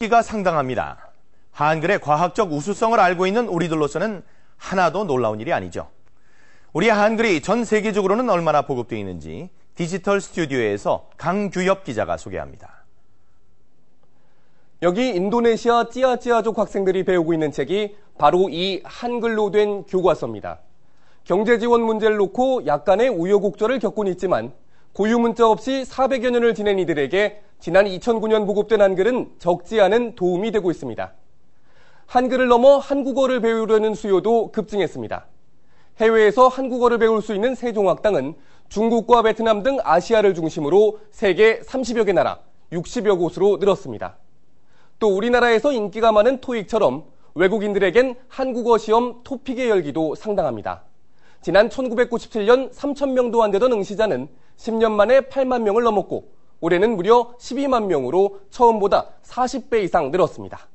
이가 상당합니다. 한글의 과학적 우수성을 알고 있는 우리들로서는 하나도 놀라운 일이 아니죠. 우리 한글이 전 세계적으로는 얼마나 보급되어 있는지 디지털 스튜디오에서 강규엽 기자가 소개합니다. 여기 인도네시아 찌아찌아족 학생들이 배우고 있는 책이 바로 이 한글로 된 교과서입니다. 경제 지원 문제를 놓고 약간의 우여곡절을 겪곤 있지만 고유 문자 없이 400여 년을 지낸 이들에게 지난 2009년 보급된 한글은 적지 않은 도움이 되고 있습니다. 한글을 넘어 한국어를 배우려는 수요도 급증했습니다. 해외에서 한국어를 배울 수 있는 세종학당은 중국과 베트남 등 아시아를 중심으로 세계 30여 개 나라, 60여 곳으로 늘었습니다. 또 우리나라에서 인기가 많은 토익처럼 외국인들에겐 한국어 시험 토픽의 열기도 상당합니다. 지난 1997년 3,000명도 안 되던 응시자는 10년 만에 8만 명을 넘었고 올해는 무려 12만 명으로 처음보다 40배 이상 늘었습니다.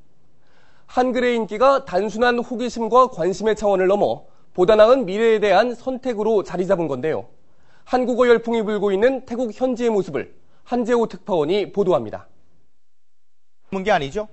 한글의 인기가 단순한 호기심과 관심의 차원을 넘어 보다 나은 미래에 대한 선택으로 자리 잡은 건데요. 한국어 열풍이 불고 있는 태국 현지의 모습을 한재호 특파원이 보도합니다. 문게 아니죠?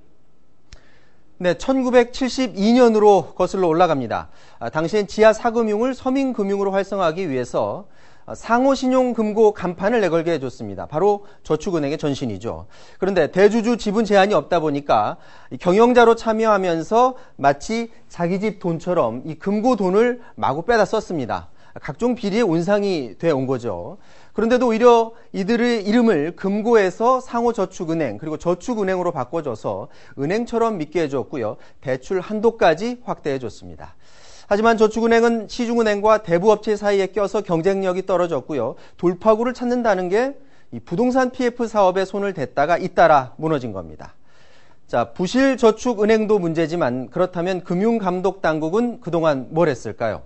네, 1972년으로 거슬러 올라갑니다. 아, 당시엔 지하 사금융을 서민금융으로 활성화하기 위해서 아, 상호신용금고 간판을 내걸게 해줬습니다. 바로 저축은행의 전신이죠. 그런데 대주주 지분 제한이 없다 보니까 경영자로 참여하면서 마치 자기 집 돈처럼 이 금고 돈을 마구 빼다 썼습니다. 각종 비리의 온상이 돼 온 거죠. 그런데도 오히려 이들의 이름을 금고에서 상호저축은행 그리고 저축은행으로 바꿔줘서 은행처럼 믿게 해줬고요. 대출 한도까지 확대해줬습니다. 하지만 저축은행은 시중은행과 대부업체 사이에 껴서 경쟁력이 떨어졌고요. 돌파구를 찾는다는 게 부동산 PF 사업에 손을 댔다가 잇따라 무너진 겁니다. 자, 부실 저축은행도 문제지만 그렇다면 금융감독당국은 그동안 뭘 했을까요?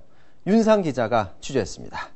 윤상 기자가 취재했습니다.